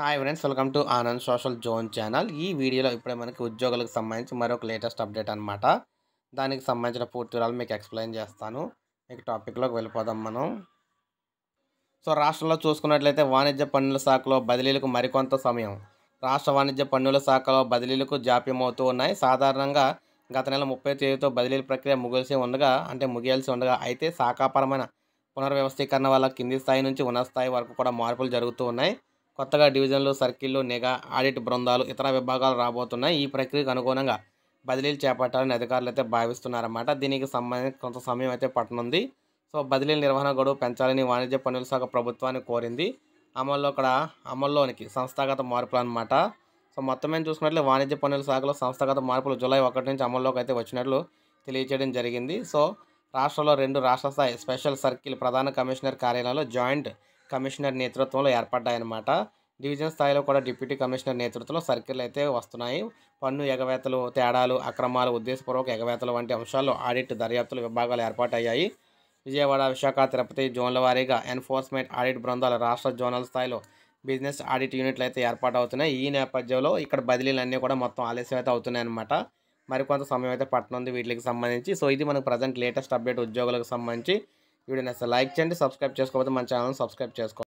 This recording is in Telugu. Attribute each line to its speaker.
Speaker 1: hi friends welcome to Anand social zone channel ఈ వీడియోలో ఇప్పుడే మనకి ఉద్యోగులకు సంబంధించి మరొక లేటెస్ట్ అప్డేట్ అనమాట దానికి సంబంధించిన పూర్తి వివరాలు మీకు ఎక్స్ప్లెయిన్ చేస్తాను మీకు టాపిక్లోకి వెళ్ళిపోదాం మనం సో రాష్ట్రంలో చూసుకున్నట్లయితే వాణిజ్య పన్నుల శాఖలో బదిలీలకు మరికొంత సమయం రాష్ట్ర వాణిజ్య పన్నుల శాఖలో బదిలీలకు జాప్యం అవుతూ ఉన్నాయి సాధారణంగా గత నెల ముప్పై తేదీతో బదిలీల ప్రక్రియ ముగిసి ఉండగా అంటే ముగియాల్సి ఉండగా అయితే శాఖాపరమైన పునర్వ్యవస్థీకరణ వల్ల కింది స్థాయి నుంచి ఉన్న స్థాయి వరకు కూడా మార్పులు జరుగుతూ ఉన్నాయి కొత్తగా డివిజన్లు సర్కిల్లు నిఘా ఆడిట్ బృందాలు ఇతర విభాగాలు రాబోతున్నాయి ఈ ప్రక్రియకు అనుగుణంగా బదిలీలు చేపట్టాలని అధికారులు అయితే భావిస్తున్నారన్నమాట దీనికి సంబంధించి కొంత సమయం అయితే పట్టనుంది సో బదిలీల నిర్వహణ గడువు పెంచాలని వాణిజ్య పన్నుల శాఖ ప్రభుత్వాన్ని కోరింది అమల్లో అక్కడ అమల్లోనికి సంస్థాగత మార్పులు అనమాట సో మొత్తం మేము చూసుకున్నట్లు వాణిజ్య పన్నుల శాఖలో సంస్థాగత మార్పులు జూలై ఒకటి నుంచి అమల్లోకి అయితే వచ్చినట్లు తెలియజేయడం జరిగింది సో రాష్ట్రంలో రెండు రాష్ట్ర స్థాయి స్పెషల్ సర్కిల్ ప్రధాన కమిషనర్ కార్యాలయంలో జాయింట్ కమిషనర్ నేతృత్వంలో ఏర్పడ్డాయన్నమాట డివిజన్ స్థాయిలో కూడా డిప్యూటీ కమిషనర్ నేతృత్వంలో సర్కిల్ అయితే వస్తున్నాయి పన్ను ఎగవేతలు తేడాలు అక్రమాలు ఉద్దేశపూర్వక ఎగవేతలు వంటి అంశాల్లో ఆడిట్ దర్యాప్తుల విభాగాలు ఏర్పాటయ్యాయి విజయవాడ విశాఖ తిరుపతి జోన్ల వారీగా ఎన్ఫోర్స్మెంట్ ఆడిట్ బృందాలు రాష్ట్ర జోనల్ స్థాయిలో బిజినెస్ ఆడిట్ యూనిట్లు అయితే ఏర్పాటు అవుతున్నాయి ఈ నేపథ్యంలో ఇక్కడ బదిలీలు అన్నీ కూడా మొత్తం ఆలస్యం అయితే అవుతున్నాయన్నమాట మరికొంత సమయం అయితే పట్టనుంది వీటికి సంబంధించి సో ఇది మనకు ప్రజెంట్ లేటెస్ట్ అప్డేట్ ఉద్యోగులకు సంబంధించి వీడియో నచ్చితే లైక్ చేయండి సబ్స్క్రైబ్ చేసుకోకపోతే మన ఛానల్ సబ్స్క్రైబ్ చేసుకోండి